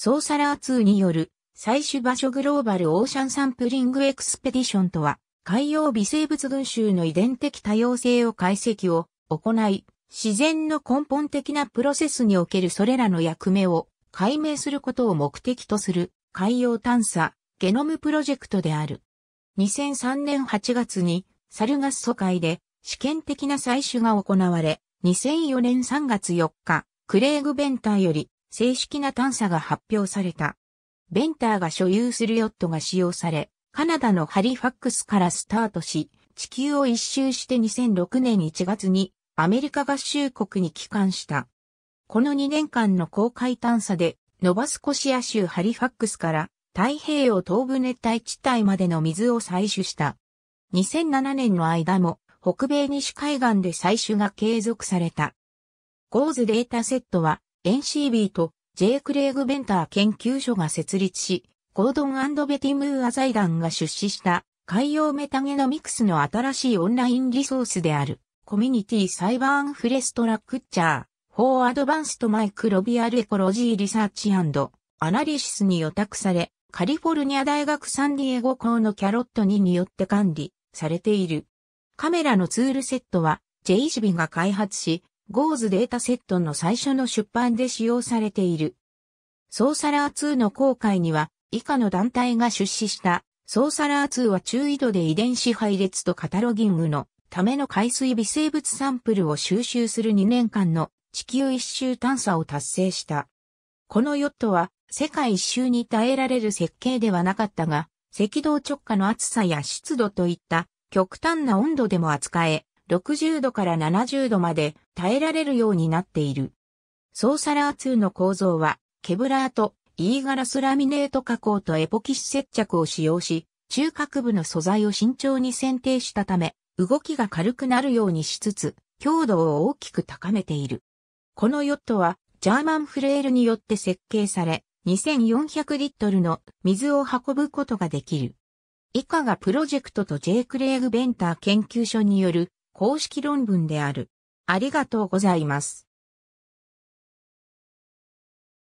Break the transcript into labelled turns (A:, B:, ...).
A: ソーサラー2による採取場所グローバルオーシャンサンプリングエクスペディションとは、海洋微生物群衆の遺伝的多様性を解析を行い、自然の根本的なプロセスにおけるそれらの役目を解明することを目的とする海洋探査ゲノムプロジェクトである。2003年8月にサルガス疎開で試験的な採取が行われ、2004年3月4日、クレイグ・ベンターより正式な探査が発表された。ベンターが所有するヨットが使用され、カナダのハリファックスからスタートし、地球を一周して2006年1月にアメリカ合衆国に帰還した。この2年間の公開探査で、ノバスコシア州ハリファックスから太平洋東部熱帯地帯までの水を採取した。2007年の間も北米西海岸で採取が継続された。ゴーズデータセットは NCB と J. クレイグ・ベンター研究所が設立し、ゴードンベティムーア財団が出資した海洋メタゲノミクスの新しいオンラインリソースであるコミュニティサイバーンフレストラクチャー、フォーアドバンストマイクロビアルエコロジーリサーチアナリシスに予託され、カリフォルニア大学サンディエゴ校のキャロット2によって管理されている。カメラのツールセットは JCB が開発し、ゴーズデータセットの最初の出版で使用されている。ソーサラー2の公開には、以下の団体が出資した、ソーサラー2は中緯度で遺伝子配列とカタロギングのための海水微生物サンプルを収集する2年間の地球一周探査を達成した。このヨットは世界一周に耐えられる設計ではなかったが、赤道直下の暑さや湿度といった極端な温度でも扱え、60度から70度まで耐えられるようになっている。ソーサラー2の構造は、ケブラーと E ガラスラミネート加工とエポキシ接着を使用し、中核部の素材を慎重に選定したため、動きが軽くなるようにしつつ、強度を大きく高めている。このヨットは、ジャーマンフレールによって設計され、2400リットルの水を運ぶことができる。以下がプロジェクトと J. クレーグ・ベンター研究所による公式論文である。ありがとうございます。